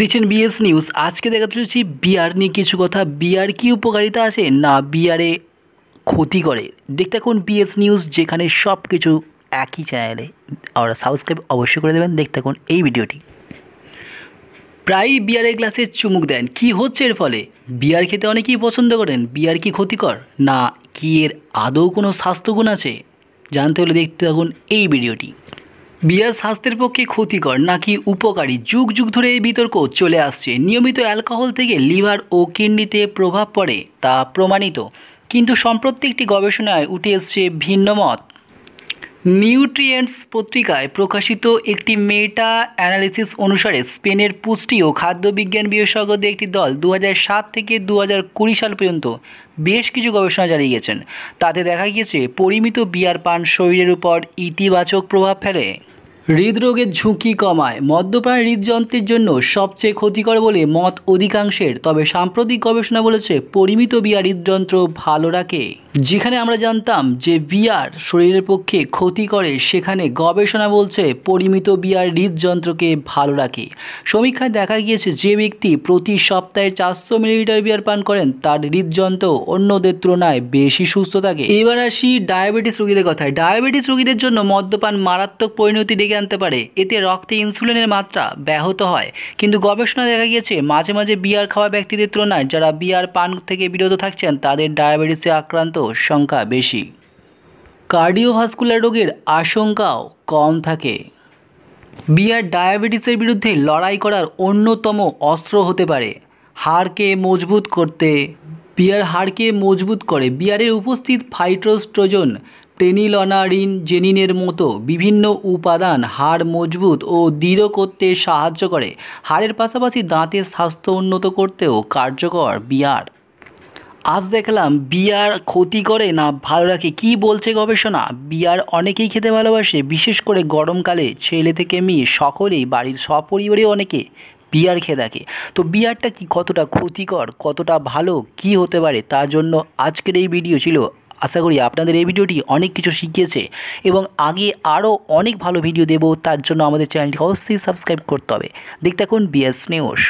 দেখছেন BS news আজকে দেখাতে চলেছি বিয়ার নিয়ে কিছু কথা বিয়ার কি উপকারিতা আছে না বিয়ারে ক্ষতি করে দেখতে থাকুন বিএস নিউজ যেখানে সব কিছু একই চ্যানেলে আমরা সাবস্ক্রাইব অবশ্যই করে দেবেন দেখতে থাকুন এই ভিডিওটি প্রায়ই বিয়ারের গ্লাসে চুমুক দেন কি হচ্ছে এর ফলে বিয়ার খেতে অনেকেই পছন্দ করেন বিয়ার কি ক্ষতিকর না কি এর আদৌ কোনো স্বাস্থ্যগুণ আছে জানতে হলে দেখতে থাকুন এই ভিডিওটি বিয়ার স্বাস্থ্যের পক্ষে ক্ষতিকর নাকি উপকারী যুগ যুগ ধরে এই বিতর্ক চলে আসছে নিয়মিত অ্যালকোহল থেকে লিভার ও কিডনিতে প্রভাব পড়ে তা প্রমাণিত কিন্তু সম্প্রতি একটি গবেষণায় উঠে এসছে ভিন্ন মত নিউট্রিয়েন্টস পত্রিকায় প্রকাশিত একটি মেটা অ্যানালিসিস অনুসারে স্পেনের পুষ্টি ও খাদ্যবিজ্ঞান বিশেষজ্ঞদের একটি দল দু থেকে দু সাল পর্যন্ত বেশ কিছু গবেষণা চালিয়ে গেছেন তাতে দেখা গিয়েছে পরিমিত বিয়ার পান শরীরের উপর ইতিবাচক প্রভাব ফেলে হৃদরোগের ঝুঁকি কমায় মদ্যপান হৃদযন্ত্রের জন্য সবচেয়ে ক্ষতিকর বলে মত অধিকাংশের তবে সাম্প্রতিক গবেষণা বলেছে পরিমিত বিয়ার হৃদযন্ত্র ভালো রাখে যেখানে আমরা জানতাম যে বিয়ার শরীরের পক্ষে ক্ষতি করে সেখানে গবেষণা বলছে পরিমিত বিয়ার হৃদযন্ত্রকে ভালো রাখে সমীক্ষায় দেখা গিয়েছে যে ব্যক্তি প্রতি সপ্তাহে চারশো মিলিলিটার বিয়ার পান করেন তার হৃদযন্ত্র অন্যদের তুলনায় বেশি সুস্থ থাকে এবার আসি ডায়াবেটিস রোগীদের কথায় ডায়াবেটিস রোগীদের জন্য মদ্যপান মারাত্মক পরিণতি ডেকে আনতে পারে এতে রক্তে ইনসুলিনের মাত্রা ব্যাহত হয় কিন্তু গবেষণা দেখা গিয়েছে মাঝে মাঝে বিয়ার খাওয়া ব্যক্তিদের তুলনায় যারা বিয়ার পান থেকে বিরত থাকছেন তাদের ডায়াবেটিসে আক্রান্ত রোগেরও সংখ্যা বেশি কার্ডিওভাস্কুলার রোগের আশঙ্কাও কম থাকে বিয়ার ডায়াবেটিসের বিরুদ্ধে লড়াই করার অন্যতম অস্ত্র হতে পারে হাড়কে মজবুত করতে বিয়ার হাড়কে মজবুত করে বিয়ারের উপস্থিত ফাইট্রোস্ট্রোজন টেনিলনারিন জেনিনের মতো বিভিন্ন উপাদান হাড় মজবুত ও দৃঢ় করতে সাহায্য করে হাড়ের পাশাপাশি দাঁতের স্বাস্থ্য উন্নত করতেও কার্যকর বিয়ার আজ দেখলাম বিয়ার ক্ষতি করে না ভালো রাখে কি বলছে গবেষণা বিয়ার অনেকেই খেতে ভালোবাসে বিশেষ করে গরমকালে ছেলে থেকে মেয়ে সকলেই বাড়ির সপরিবারে অনেকে বিয়ার খেয়ে থাকে তো বিয়ারটা কি কতটা ক্ষতিকর কতটা ভালো কি হতে পারে তার জন্য আজকের এই ভিডিও ছিল আশা করি আপনাদের এই ভিডিওটি অনেক কিছু শিখিয়েছে এবং আগে আরও অনেক ভালো ভিডিও দেব তার জন্য আমাদের চ্যানেলটি অবশ্যই সাবস্ক্রাইব করতে হবে দেখতে থাকুন বিয়ার নিউজ